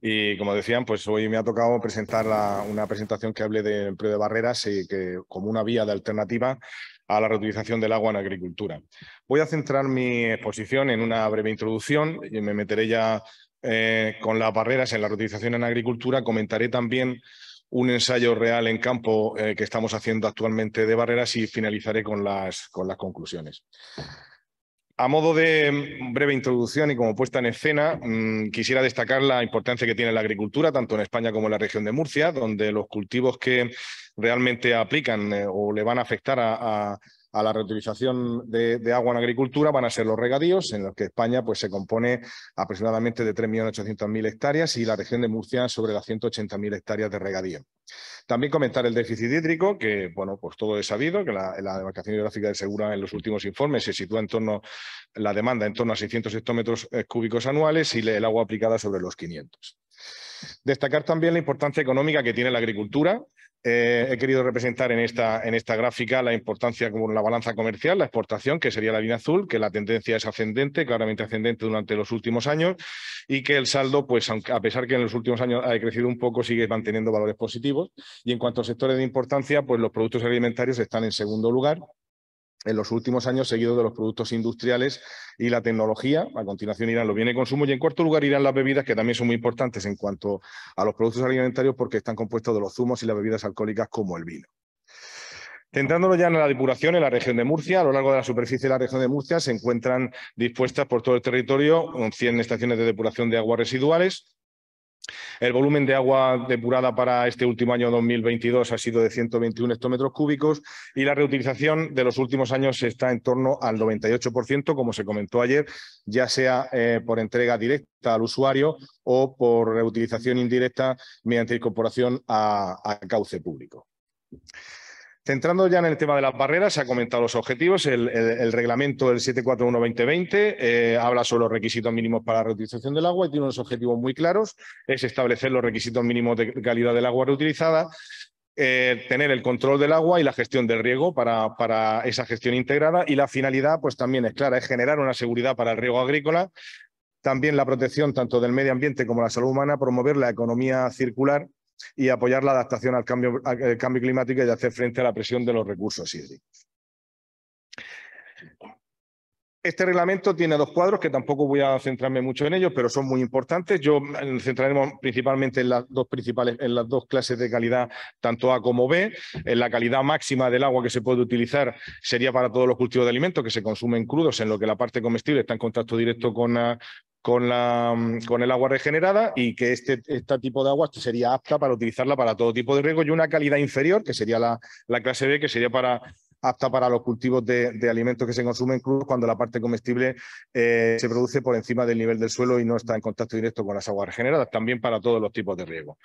Y como decían, pues hoy me ha tocado presentar una presentación que hable de empleo de barreras y eh, que, como una vía de alternativa a la reutilización del agua en agricultura. Voy a centrar mi exposición en una breve introducción y me meteré ya eh, con las barreras en la reutilización en agricultura. Comentaré también un ensayo real en campo eh, que estamos haciendo actualmente de barreras y finalizaré con las, con las conclusiones. A modo de mm, breve introducción y como puesta en escena, mm, quisiera destacar la importancia que tiene la agricultura, tanto en España como en la región de Murcia, donde los cultivos que realmente aplican eh, o le van a afectar a a la reutilización de, agua en agricultura van a ser los regadíos, en los que España pues, se compone aproximadamente de 3.800.000 hectáreas y la región de Murcia sobre las 180.000 hectáreas de regadío. También comentar el déficit hídrico, que bueno, pues todo es sabido, que la, demarcación hidrográfica de Segura en los últimos informes se sitúa en torno, la demanda en torno a 600 hectómetros eh, cúbicos anuales y el agua aplicada sobre los 500. Destacar también la importancia económica que tiene la agricultura. Eh, he querido representar en esta, en esta gráfica la importancia como la balanza comercial, la exportación, que sería la línea azul, que la tendencia es ascendente, claramente ascendente durante los últimos años, y que el saldo, pues a pesar que en los últimos años ha crecido un poco, sigue manteniendo valores positivos. Y en cuanto a sectores de importancia, pues los productos alimentarios están en segundo lugar, en los últimos años seguido de los productos industriales y la tecnología. A continuación irán los bienes de consumo y en cuarto lugar irán las bebidas, que también son muy importantes en cuanto a los productos alimentarios porque están compuestos de los zumos y las bebidas alcohólicas como el vino. Centrándonos ya en la depuración en la región de Murcia, a lo largo de la superficie de la región de Murcia se encuentran dispuestas por todo el territorio 100 estaciones de depuración de aguas residuales, el volumen de agua depurada para este último año 2022 ha sido de 121 hectómetros cúbicos y la reutilización de los últimos años está en torno al 98%, como se comentó ayer, ya sea eh, por entrega directa al usuario o por reutilización indirecta mediante incorporación a cauce público. Centrando ya en el tema de las barreras, se han comentado los objetivos. El, reglamento del 741-2020 eh, habla sobre los requisitos mínimos para la reutilización del agua y tiene unos objetivos muy claros. Es establecer los requisitos mínimos de calidad del agua reutilizada, eh, tener el control del agua y la gestión del riego para, para esa gestión integrada. Y la finalidad, pues también es clara, es generar una seguridad para el riego agrícola, también la protección tanto del medio ambiente como la salud humana, promover la economía circular y apoyar la adaptación al cambio, climático y hacer frente a la presión de los recursos hídricos. Este reglamento tiene dos cuadros que tampoco voy a centrarme mucho en ellos, pero son muy importantes. Yo centraremos principalmente en las dos principales, en las dos clases de calidad, tanto A como B. En eh, la calidad máxima del agua que se puede utilizar sería para todos los cultivos de alimentos que se consumen crudos, en lo que la parte comestible está en contacto directo con, ah, con, la, mm, con el agua regenerada y que este, este, tipo de agua sería apta para utilizarla para todo tipo de riego y una calidad inferior, que sería la, la clase B, que sería para apta para los cultivos de, alimentos que se consumen crudos cuando la parte comestible eh, se produce por encima del nivel del suelo y no está en contacto directo con las aguas regeneradas, también para todos los tipos de riego.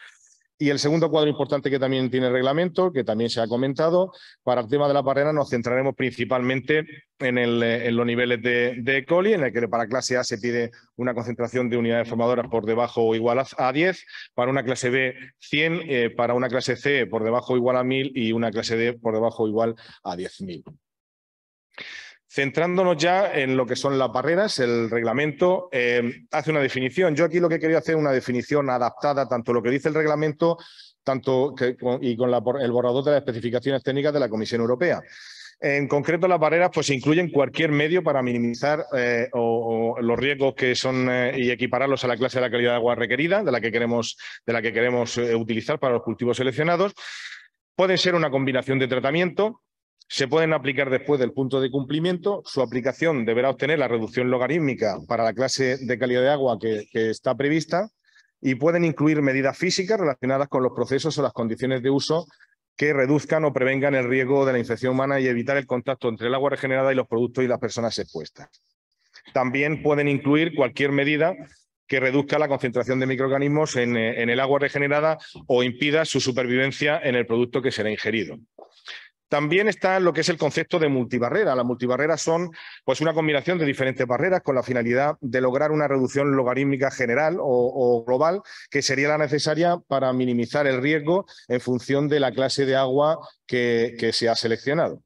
Y el segundo cuadro importante que también tiene reglamento, que también se ha comentado, para el tema de la barrera nos centraremos principalmente en, los niveles de, coli, en el que para clase A se pide una concentración de unidades formadoras por debajo o igual a, 10, para una clase B 100, eh, para una clase C por debajo o igual a 1000 y una clase D por debajo o igual a 10.000. Centrándonos ya en lo que son las barreras, el reglamento eh, hace una definición. Yo aquí lo que quería hacer es una definición adaptada tanto a lo que dice el reglamento tanto y con el borrador de las especificaciones técnicas de la Comisión Europea. En concreto, las barreras pues incluyen cualquier medio para minimizar eh, los riesgos que son eh, y equipararlos a la clase de la calidad de agua requerida, de la que queremos, de la que queremos utilizar para los cultivos seleccionados. Pueden ser una combinación de tratamiento, se pueden aplicar después del punto de cumplimiento. Su aplicación deberá obtener la reducción logarítmica para la clase de calidad de agua que, está prevista y pueden incluir medidas físicas relacionadas con los procesos o las condiciones de uso que reduzcan o prevengan el riesgo de la infección humana y evitar el contacto entre el agua regenerada y los productos y las personas expuestas. También pueden incluir cualquier medida que reduzca la concentración de microorganismos en eh, el agua regenerada o impida su supervivencia en el producto que será ingerido. También está lo que es el concepto de multibarrera. Las multibarreras son pues, una combinación de diferentes barreras con la finalidad de lograr una reducción logarítmica general o, global que sería la necesaria para minimizar el riesgo en función de la clase de agua que, se ha seleccionado.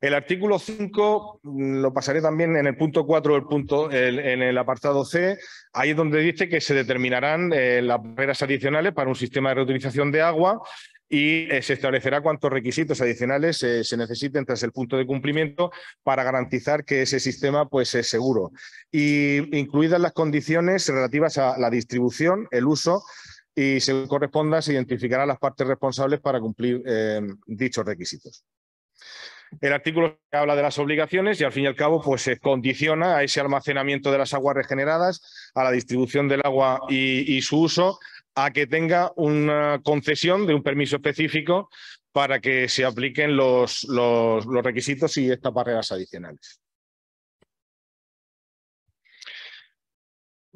El artículo 5 mm, lo pasaré también en el punto 4 del punto, en el apartado C. Ahí es donde dice que se determinarán eh, las barreras adicionales para un sistema de reutilización de agua y eh, se establecerá cuántos requisitos adicionales eh, se necesiten tras el punto de cumplimiento para garantizar que ese sistema pues, es seguro. Y incluidas las condiciones relativas a la distribución, el uso y, según corresponda, se identificarán las partes responsables para cumplir eh, dichos requisitos. El artículo habla de las obligaciones y al fin y al cabo pues se condiciona a ese almacenamiento de las aguas regeneradas, a la distribución del agua y su uso, a que tenga una concesión de un permiso específico para que se apliquen los, requisitos y estas barreras adicionales.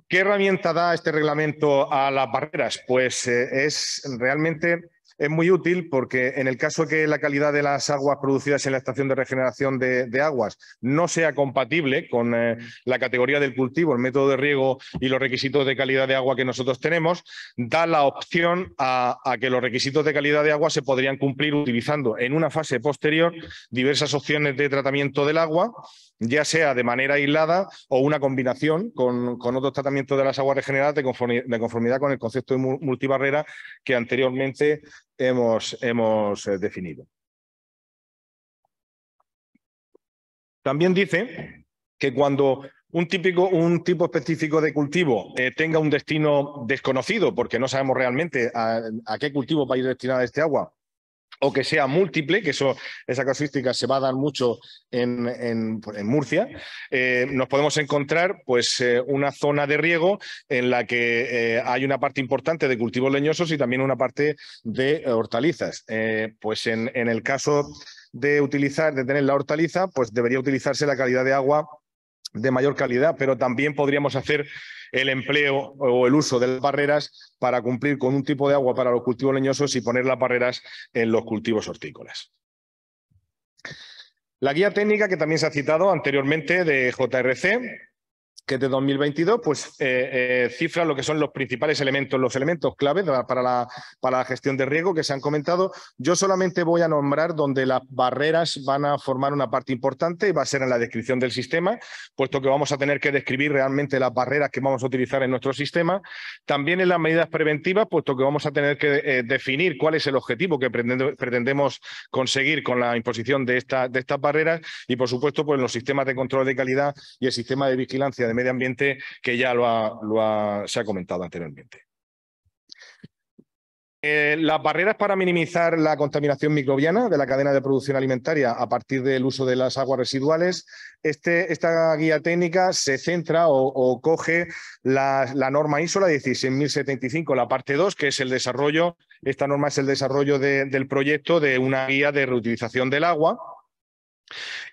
¿Qué herramienta da este reglamento a las barreras? Pues eh, es realmente es muy útil porque en el caso que la calidad de las aguas producidas en la estación de regeneración de, aguas no sea compatible con eh, la categoría del cultivo, el método de riego y los requisitos de calidad de agua que nosotros tenemos, da la opción a que los requisitos de calidad de agua se podrían cumplir utilizando en una fase posterior diversas opciones de tratamiento del agua ya sea de manera aislada o una combinación con, con otros tratamientos de las aguas regeneradas de conformidad, con el concepto de multibarrera que anteriormente hemos, hemos eh, definido. También dice que cuando un, típico, un tipo específico de cultivo eh, tenga un destino desconocido, porque no sabemos realmente a, a qué cultivo va a ir destinada este agua, o que sea múltiple, que eso, esa característica se va a dar mucho en, Murcia, eh, nos podemos encontrar pues, eh, una zona de riego en la que eh, hay una parte importante de cultivos leñosos y también una parte de hortalizas. pues en, en el caso de utilizar, de tener la hortaliza, pues debería utilizarse la calidad de agua de mayor calidad, pero también podríamos hacer el empleo o el uso de las barreras para cumplir con un tipo de agua para los cultivos leñosos y poner las barreras en los cultivos hortícolas. La guía técnica que también se ha citado anteriormente de JRC que es de 2022, pues eh, eh, cifra lo que son los principales elementos, los elementos clave para la, para la gestión de riesgo que se han comentado. Yo solamente voy a nombrar donde las barreras van a formar una parte importante y va a ser en la descripción del sistema, puesto que vamos a tener que describir realmente las barreras que vamos a utilizar en nuestro sistema. También en las medidas preventivas, puesto que vamos a tener que eh, definir cuál es el objetivo que pretendemos conseguir con la imposición de, de estas barreras y, por supuesto, pues los sistemas de control de calidad y el sistema de vigilancia de medio ambiente que ya lo, ha, se ha comentado anteriormente. Eh, las barreras para minimizar la contaminación microbiana de la cadena de producción alimentaria a partir del uso de las aguas residuales. Este, esta guía técnica se centra o, coge la, norma ISO, la 16075, la parte 2, que es el desarrollo. Esta norma es el desarrollo del proyecto de una guía de reutilización del agua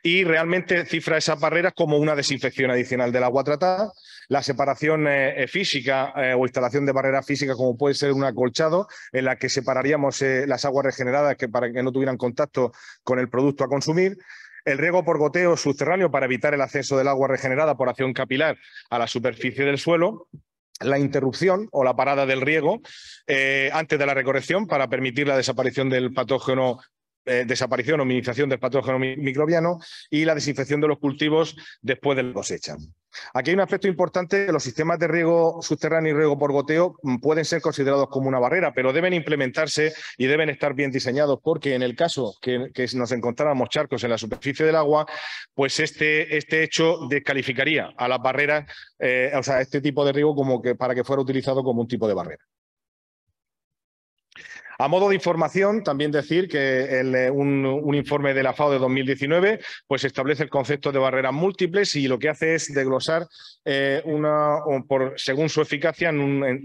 y realmente cifra esas barreras como una desinfección adicional del agua tratada, la separación eh, eh, física eh, o instalación de barreras físicas como puede ser un acolchado en la que separaríamos las aguas regeneradas para que no tuvieran contacto con el producto a consumir. El riego por goteo subterráneo para evitar el acceso del agua regenerada por acción capilar a la superficie del suelo, la interrupción o la parada del riego antes de la recorrección para permitir la desaparición del patógeno eh, desaparición o minimización del patógeno microbiano y la desinfección de los cultivos después de la cosecha. Aquí hay un aspecto importante, los sistemas de riego subterráneo y riego por goteo mm, pueden ser considerados como una barrera, pero deben implementarse y deben estar bien diseñados, porque en el caso que, nos encontráramos charcos en la superficie del agua, pues este, este hecho descalificaría a las barreras, eh, o sea, este tipo de riego como que para que fuera utilizado como un tipo de barrera. A modo de información, también decir que eh, un, informe de la FAO de 2019 pues establece el concepto de barreras múltiples y lo que hace es desglosar eh, una, según su eficacia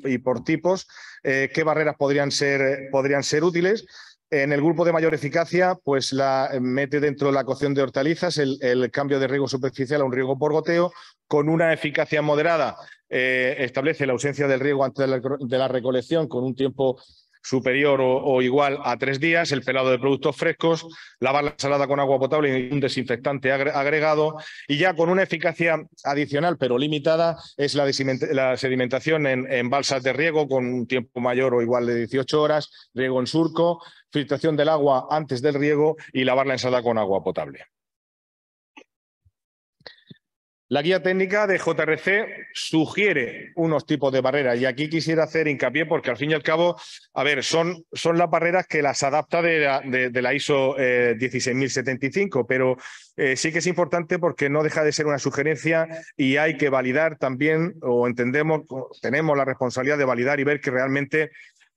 y por tipos eh, qué barreras podrían ser, podrían ser útiles. En el grupo de mayor eficacia, pues la mete dentro de la cocción de hortalizas el, cambio de riego superficial a un riego por goteo con una eficacia moderada. establece la ausencia del riego antes de la recolección con un tiempo superior o, igual a tres días, el pelado de productos frescos, lavar la ensalada con agua potable y un desinfectante agregado, y ya con una eficacia adicional pero limitada es la, sedimentación en, en, balsas de riego con un tiempo mayor o igual de 18 horas, riego en surco, filtración del agua antes del riego y lavar la ensalada con agua potable. La guía técnica de JRC sugiere unos tipos de barreras y aquí quisiera hacer hincapié porque al fin y al cabo, a ver, son, son las barreras que las adapta de la, ISO 16075, eh, pero eh, sí que es importante porque no deja de ser una sugerencia y hay que validar también o entendemos, tenemos la responsabilidad de validar y ver que realmente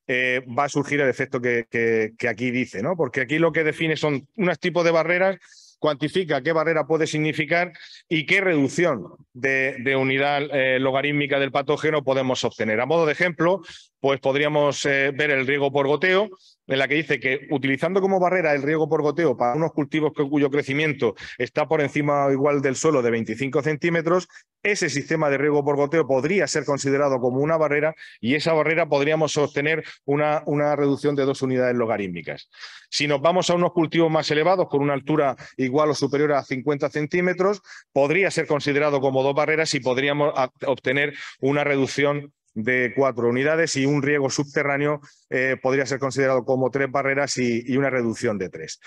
eh, va a surgir el efecto que, que aquí dice, ¿no? Porque aquí lo que define son unos tipos de barreras cuantifica qué barrera puede significar y qué reducción de, unidad eh, logarítmica del patógeno podemos obtener. A modo de ejemplo, pues podríamos eh, ver el riego por goteo, en la que dice que utilizando como barrera el riego por goteo para unos cultivos cuyo crecimiento está por encima o igual del suelo de 25 centímetros, ese sistema de riego por goteo podría ser considerado como una barrera y esa barrera podríamos obtener una, una reducción de dos unidades logarítmicas. Si nos vamos a unos cultivos más elevados, con una altura igual o superior a 50 centímetros, podría ser considerado como dos barreras y podríamos obtener una reducción de cuatro unidades y un riego subterráneo eh, podría ser considerado como tres barreras y, y una reducción de tres.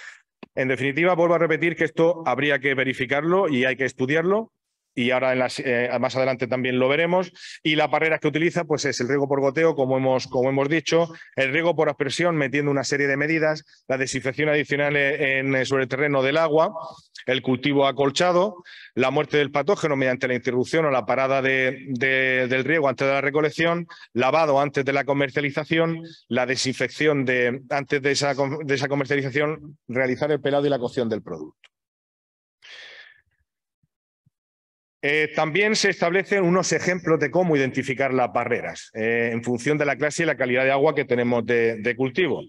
En definitiva, vuelvo a repetir que esto habría que verificarlo y hay que estudiarlo y ahora en las, eh, más adelante también lo veremos. Y la barrera que utiliza pues, es el riego por goteo, como hemos, como hemos dicho, el riego por aspersión, metiendo una serie de medidas, la desinfección adicional eh, en, eh, sobre el terreno del agua, el cultivo acolchado, la muerte del patógeno mediante la interrupción o la parada del riego antes de la recolección, lavado antes de la comercialización, la desinfección de, antes de de esa comercialización, realizar el pelado y la cocción del producto. Eh, también se establecen unos ejemplos de cómo identificar las barreras eh, en función de la clase y la calidad de agua que tenemos de cultivo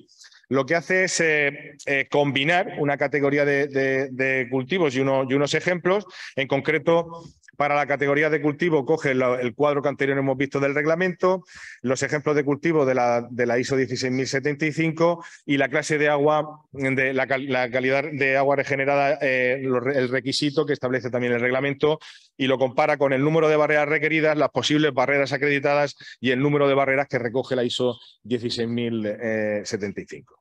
lo que hace es eh, eh, combinar una categoría de, cultivos y, unos ejemplos. En concreto, para la categoría de cultivo coge el, cuadro que anterior hemos visto del reglamento, los ejemplos de cultivo de la, de la ISO 16075 y la clase de agua, de la, calidad de agua regenerada, eh, el requisito que establece también el reglamento y lo compara con el número de barreras requeridas, las posibles barreras acreditadas y el número de barreras que recoge la ISO 16075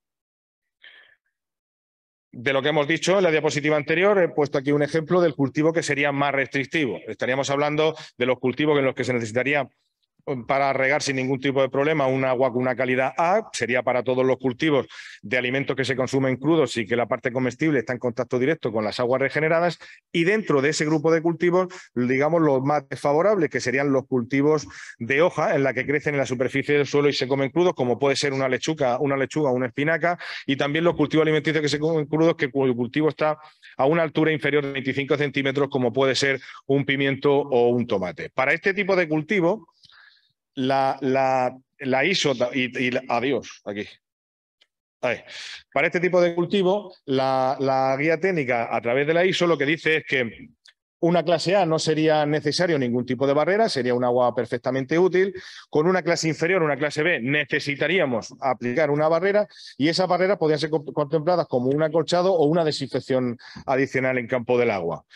de lo que hemos dicho en la diapositiva anterior, he puesto aquí un ejemplo del cultivo que sería más restrictivo. Estaríamos hablando de los cultivos en los que se necesitaría para regar sin ningún tipo de problema un agua con una calidad A, sería para todos los cultivos de alimentos que se consumen crudos y que la parte comestible está en contacto directo con las aguas regeneradas y dentro de ese grupo de cultivos, digamos, los más desfavorables, que serían los cultivos de hoja en la que crecen en la superficie del suelo y se comen crudos, como puede ser una lechuga, una lechuga, una espinaca, y también los cultivos alimenticios que se comen crudos, que cuyo cultivo está a una altura inferior de 25 centímetros, como puede ser un pimiento o un tomate. Para este tipo de cultivo, la, la, ISO y, adiós aquí. para este tipo de cultivo, la, la guía técnica a través de la ISO lo que dice es que una clase A no sería necesario ningún tipo de barrera, sería un agua perfectamente útil. Con una clase inferior, una clase B, necesitaríamos aplicar una barrera y esa barrera podrían ser contempladas como un acolchado o una desinfección adicional en campo del agua.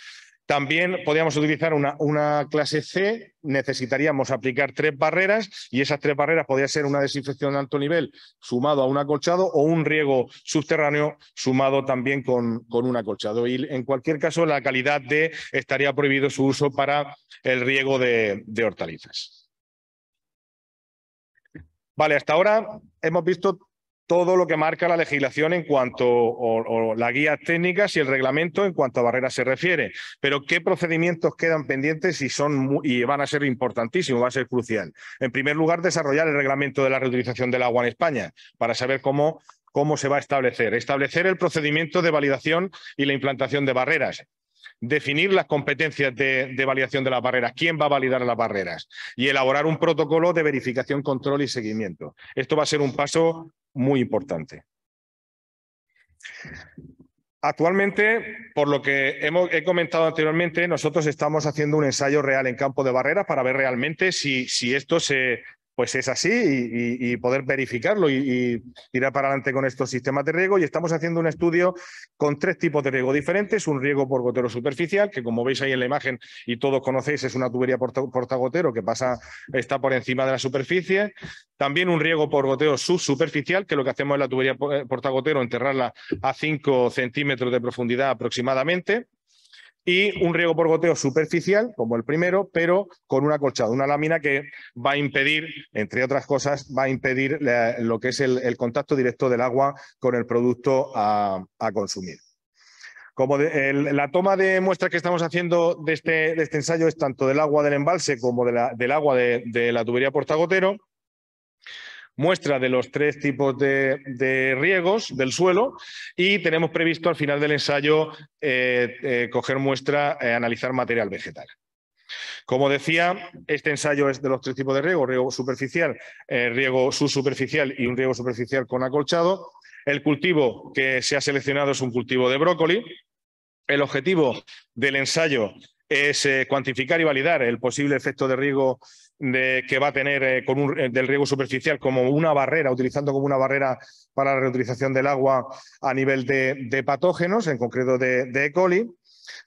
También podríamos utilizar una, clase C, necesitaríamos aplicar tres barreras y esas tres barreras podrían ser una desinfección de alto nivel sumado a un acolchado o un riego subterráneo sumado también con, un acolchado. Y en cualquier caso, la calidad D estaría prohibido su uso para el riego de, de hortalizas. Vale, hasta ahora hemos visto todo lo que marca la legislación en cuanto o, la las guías técnicas y el reglamento en cuanto a barreras se refiere. Pero qué procedimientos quedan pendientes y son y van a ser importantísimos, va a ser crucial. En primer lugar, desarrollar el reglamento de la reutilización del agua en España para saber cómo cómo se va a establecer. Establecer el procedimiento de validación y la implantación de barreras definir las competencias de, validación de las barreras, quién va a validar las barreras y elaborar un protocolo de verificación, control y seguimiento. Esto va a ser un paso muy importante. Actualmente, por lo que he comentado anteriormente, nosotros estamos haciendo un ensayo real en campo de barreras para ver realmente si esto se, pues es así y, poder verificarlo y, y, ir para adelante con estos sistemas de riego. Y estamos haciendo un estudio con tres tipos de riego diferentes. Un riego por gotero superficial, que como veis ahí en la imagen y todos conocéis, es una tubería portagotero que pasa, está por encima de la superficie. También un riego por goteo subsuperficial, que lo que hacemos es la tubería eh, portagotero, enterrarla a 5 centímetros de profundidad aproximadamente y un riego por goteo superficial, como el primero, pero con una colchada, una lámina que va a impedir, entre otras cosas, va a impedir lo que es el, contacto directo del agua con el producto a, consumir. Como la toma de muestras que estamos haciendo este, de este, ensayo es tanto del agua del embalse como del agua de, la tubería portagotero, muestra de los tres tipos de, riegos del suelo y tenemos previsto al final del ensayo eh, eh, coger muestra, eh, analizar material vegetal. Como decía, este ensayo es de los tres tipos de riego, riego superficial, riego subsuperficial y un riego superficial con acolchado. El cultivo que se ha seleccionado es un cultivo de brócoli. El objetivo del ensayo es cuantificar y validar el posible efecto de riego de, que va a tener eh, con un, eh, del riego superficial como una barrera, utilizando como una barrera para la reutilización del agua a nivel de, patógenos, en concreto de, de E. coli.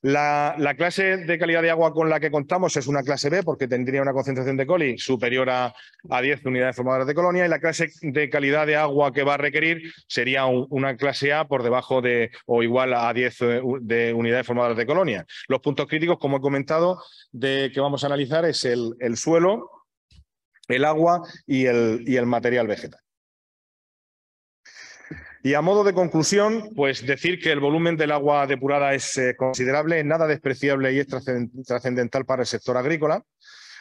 La, clase de calidad de agua con la que contamos es una clase B porque tendría una concentración de coli superior a, 10 unidades formadoras de colonia y la clase de calidad de agua que va a requerir sería una clase A por debajo de o igual a 10 eh, de unidades formadoras de colonia. Los puntos críticos, como he comentado, de que vamos a analizar es el, suelo, el agua y el material vegetal. Y a modo de conclusión, pues decir que el volumen del agua depurada es considerable, eh, considerable, nada despreciable y es trascendental para el sector agrícola.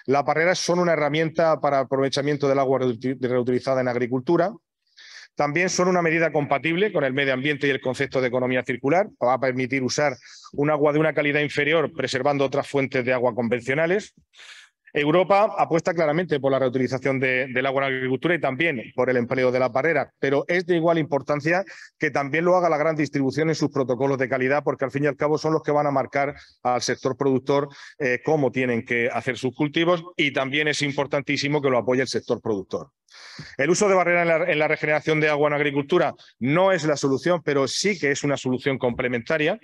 Las barreras son una herramienta para aprovechamiento del agua reutilizada en agricultura. También son una medida compatible con el medio ambiente y el concepto de economía circular. Va a permitir usar un agua de una calidad inferior preservando otras fuentes de agua convencionales. Europa apuesta claramente por la reutilización del agua en agricultura y también por el empleo de la barrera, pero es de igual importancia que también lo haga la gran distribución en sus protocolos de calidad, porque al fin y al cabo son los que van a marcar al sector productor eh, cómo tienen que hacer sus cultivos y también es importantísimo que lo apoye el sector productor. El uso de barrera en la, regeneración de agua en agricultura no es la solución, pero sí que es una solución complementaria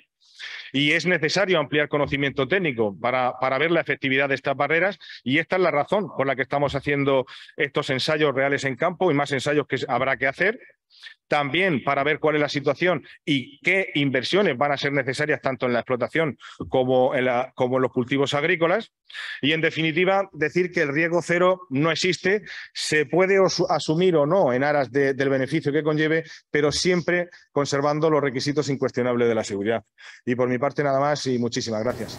y es necesario ampliar conocimiento técnico para, para ver la efectividad de estas barreras y esta es la razón por la que estamos haciendo estos ensayos reales en campo y más ensayos que habrá que hacer también para ver cuál es la situación y qué inversiones van a ser necesarias tanto en la explotación como en, los cultivos agrícolas. Y en definitiva, decir que el riesgo cero no existe, se puede asumir o no en aras del beneficio que conlleve, pero siempre conservando los requisitos incuestionables de la seguridad. Y por mi parte nada más y muchísimas gracias.